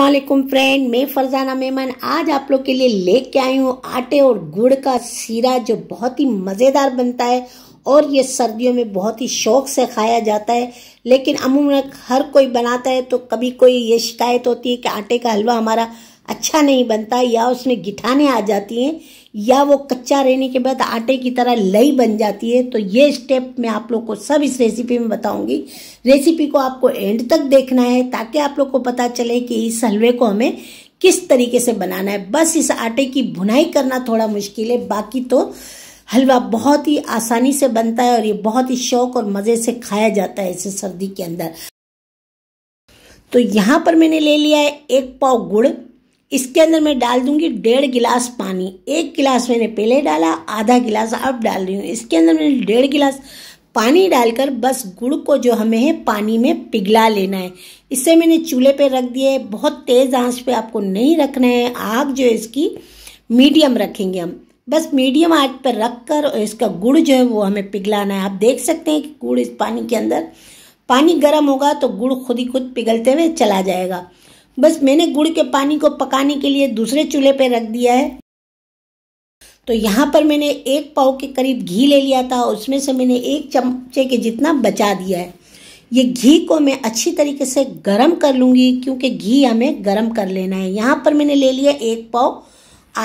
वालेकुम फ्रेंड मैं फरजाना मेमन आज आप लोग के लिए लेके आई हूँ आटे और गुड़ का सीरा जो बहुत ही मज़ेदार बनता है और ये सर्दियों में बहुत ही शौक से खाया जाता है लेकिन अमूमन हर कोई बनाता है तो कभी कोई ये शिकायत होती है कि आटे का हलवा हमारा अच्छा नहीं बनता या उसमें गिठाने आ जाती हैं या वो कच्चा रहने के बाद आटे की तरह लई बन जाती है तो ये स्टेप मैं आप लोग को सब इस रेसिपी में बताऊंगी रेसिपी को आपको एंड तक देखना है ताकि आप लोग को पता चले कि इस हलवे को हमें किस तरीके से बनाना है बस इस आटे की भुनाई करना थोड़ा मुश्किल है बाकी तो हलवा बहुत ही आसानी से बनता है और ये बहुत ही शौक और मज़े से खाया जाता है इसे सर्दी के अंदर तो यहाँ पर मैंने ले लिया है एक पाव गुड़ इसके अंदर मैं डाल दूंगी डेढ़ गिलास पानी एक गिलास मैंने पहले डाला आधा गिलास अब डाल रही हूँ इसके अंदर मैंने डेढ़ गिलास पानी डालकर बस गुड़ को जो हमें है पानी में पिघला लेना है इसे मैंने चूल्हे पे रख दिया है बहुत तेज़ आंच पे आपको नहीं रखना है आग जो है इसकी मीडियम रखेंगे हम बस मीडियम आग पर रख कर इसका गुड़ जो है वो हमें पिघलाना है आप देख सकते हैं कि गुड़ इस पानी के अंदर पानी गर्म होगा तो गुड़ खुद ही खुद पिघलते हुए चला जाएगा बस मैंने गुड़ के पानी को पकाने के लिए दूसरे चूल्हे पे रख दिया है तो यहाँ पर मैंने एक पाव के करीब घी ले लिया था उसमें से मैंने एक चमचे के जितना बचा दिया है ये घी को मैं अच्छी तरीके से गरम कर लूँगी क्योंकि घी हमें गरम कर लेना है यहाँ पर मैंने ले लिया एक पाव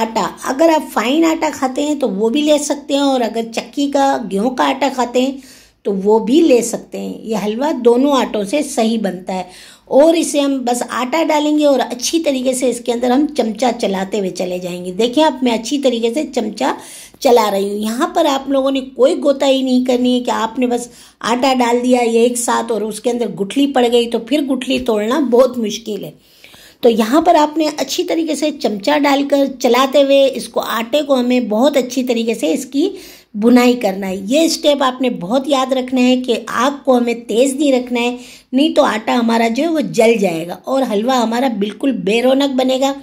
आटा अगर आप फाइन आटा खाते हैं तो वो भी ले सकते हैं और अगर चक्की का गेहूँ का आटा खाते हैं तो वो भी ले सकते हैं ये हलवा दोनों आटों से सही बनता है और इसे हम बस आटा डालेंगे और अच्छी तरीके से इसके अंदर हम चमचा चलाते हुए चले जाएंगे देखें आप मैं अच्छी तरीके से चमचा चला रही हूँ यहाँ पर आप लोगों ने कोई गोताही नहीं करनी है कि आपने बस आटा डाल दिया ये एक साथ और उसके अंदर गुठली पड़ गई तो फिर गुठली तोड़ना बहुत मुश्किल है तो यहाँ पर आपने अच्छी तरीके से चमचा डालकर चलाते हुए इसको आटे को हमें बहुत अच्छी तरीके से इसकी बुनाई करना है ये स्टेप आपने बहुत याद रखना है कि आग को हमें तेज़ नहीं रखना है नहीं तो आटा हमारा जो है वो जल जाएगा और हलवा हमारा बिल्कुल बेरोनक बनेगा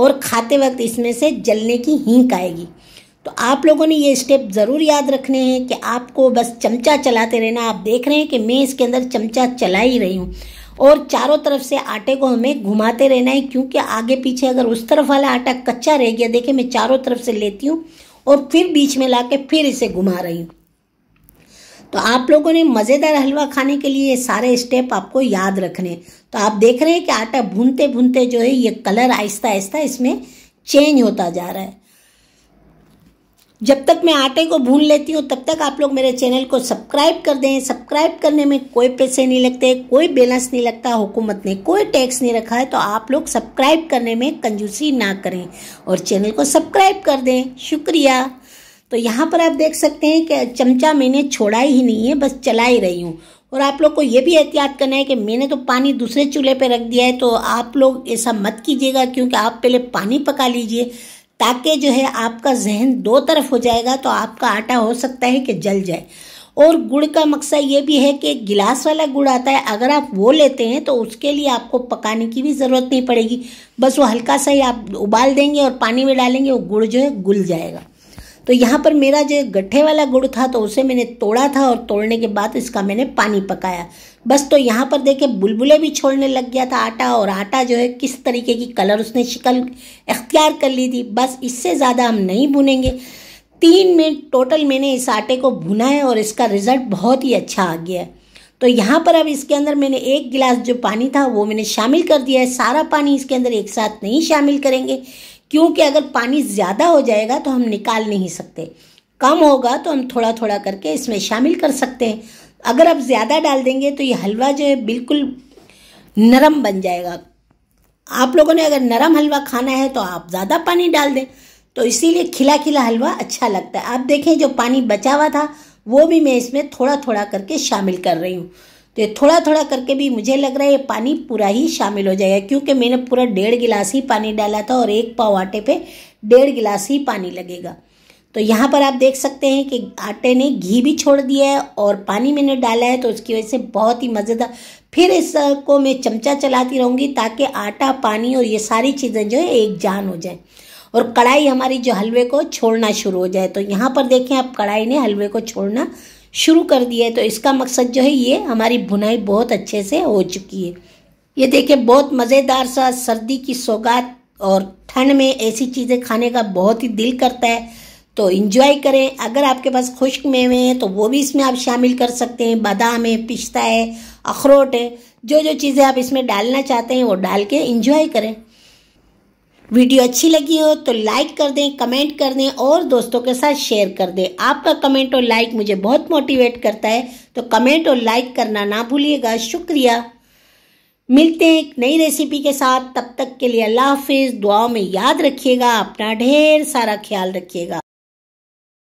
और खाते वक्त इसमें से जलने की हींक आएगी तो आप लोगों ने ये स्टेप ज़रूर याद रखने हैं कि आपको बस चमचा चलाते रहना आप देख रहे हैं कि मैं इसके अंदर चमचा चला ही रही हूँ और चारों तरफ से आटे को हमें घुमाते रहना है क्योंकि आगे पीछे अगर उस तरफ वाला आटा कच्चा रह गया देखे मैं चारों तरफ से लेती हूँ और फिर बीच में ला फिर इसे घुमा रही हूँ तो आप लोगों ने मज़ेदार हलवा खाने के लिए ये सारे स्टेप आपको याद रखने तो आप देख रहे हैं कि आटा भूनते भूनते जो है ये कलर आहिस्ता आहिस्ता इसमें चेंज होता जा रहा है जब तक मैं आटे को भून लेती हूँ तब तक आप लोग मेरे चैनल को सब्सक्राइब कर दें सब्सक्राइब करने में कोई पैसे नहीं लगते कोई बैलेंस नहीं लगता हुकूमत ने कोई टैक्स नहीं रखा है तो आप लोग सब्सक्राइब करने में कंजूसी ना करें और चैनल को सब्सक्राइब कर दें शुक्रिया तो यहाँ पर आप देख सकते हैं कि चमचा मैंने छोड़ा ही नहीं है बस चला ही रही हूँ और आप लोग को ये भी एहतियात करना है कि मैंने तो पानी दूसरे चूल्हे पर रख दिया है तो आप लोग ऐसा मत कीजिएगा क्योंकि आप पहले पानी पका लीजिए ताकि जो है आपका जहन दो तरफ हो जाएगा तो आपका आटा हो सकता है कि जल जाए और गुड़ का मकसद ये भी है कि गिलास वाला गुड़ आता है अगर आप वो लेते हैं तो उसके लिए आपको पकाने की भी ज़रूरत नहीं पड़ेगी बस वो हल्का सा ही आप उबाल देंगे और पानी में डालेंगे वो गुड़ जो है गुल जाएगा तो यहाँ पर मेरा जो गट्ठे वाला गुड़ था तो उसे मैंने तोड़ा था और तोड़ने के बाद इसका मैंने पानी पकाया बस तो यहाँ पर देखे बुलबुले भी छोड़ने लग गया था आटा और आटा जो है किस तरीके की कलर उसने शिकल इख्तियार कर ली थी बस इससे ज़्यादा हम नहीं भुनेंगे तीन मिनट टोटल मैंने इस आटे को भुना है और इसका रिज़ल्ट बहुत ही अच्छा आ गया है तो यहाँ पर अब इसके अंदर मैंने एक गिलास जो पानी था वो मैंने शामिल कर दिया है सारा पानी इसके अंदर एक साथ नहीं शामिल करेंगे क्योंकि अगर पानी ज़्यादा हो जाएगा तो हम निकाल नहीं सकते कम होगा तो हम थोड़ा थोड़ा करके इसमें शामिल कर सकते हैं अगर आप ज़्यादा डाल देंगे तो ये हलवा जो है बिल्कुल नरम बन जाएगा आप लोगों ने अगर नरम हलवा खाना है तो आप ज़्यादा पानी डाल दें तो इसीलिए खिला खिला हलवा अच्छा लगता है आप देखें जो पानी बचा हुआ था वो भी मैं इसमें थोड़ा थोड़ा करके शामिल कर रही हूँ तो थोड़ा थोड़ा करके भी मुझे लग रहा है ये पानी पूरा ही शामिल हो जाएगा क्योंकि मैंने पूरा डेढ़ गिलास ही पानी डाला था और एक पाव आटे पे डेढ़ गिलास ही पानी लगेगा तो यहाँ पर आप देख सकते हैं कि आटे ने घी भी छोड़ दिया है और पानी मैंने डाला है तो उसकी वजह से बहुत ही मज़ेदार फिर इसको मैं चमचा चलाती रहूँगी ताकि आटा पानी और ये सारी चीज़ें जो है एक जान हो जाए और कढ़ाई हमारी जो हलवे को छोड़ना शुरू हो जाए तो यहाँ पर देखें आप कढ़ाई ने हलवे को छोड़ना शुरू कर दिया है तो इसका मकसद जो है ये हमारी बुनाई बहुत अच्छे से हो चुकी है ये देखिए बहुत मज़ेदार सा सर्दी की सौगात और ठंड में ऐसी चीज़ें खाने का बहुत ही दिल करता है तो इन्जॉय करें अगर आपके पास खुश्क मेवे हैं तो वो भी इसमें आप शामिल कर सकते हैं बादाम है पिस्ता है अखरोट है जो जो चीज़ें आप इसमें डालना चाहते हैं वो डाल के इन्जॉय करें वीडियो अच्छी लगी हो तो लाइक कर दें कमेंट कर दें और दोस्तों के साथ शेयर कर दें आपका कमेंट और लाइक मुझे बहुत मोटिवेट करता है तो कमेंट और लाइक करना ना भूलिएगा शुक्रिया मिलते हैं एक नई रेसिपी के साथ तब तक के लिए अल्लाह हाफिज़ दुआ में याद रखिएगा अपना ढेर सारा ख्याल रखिएगा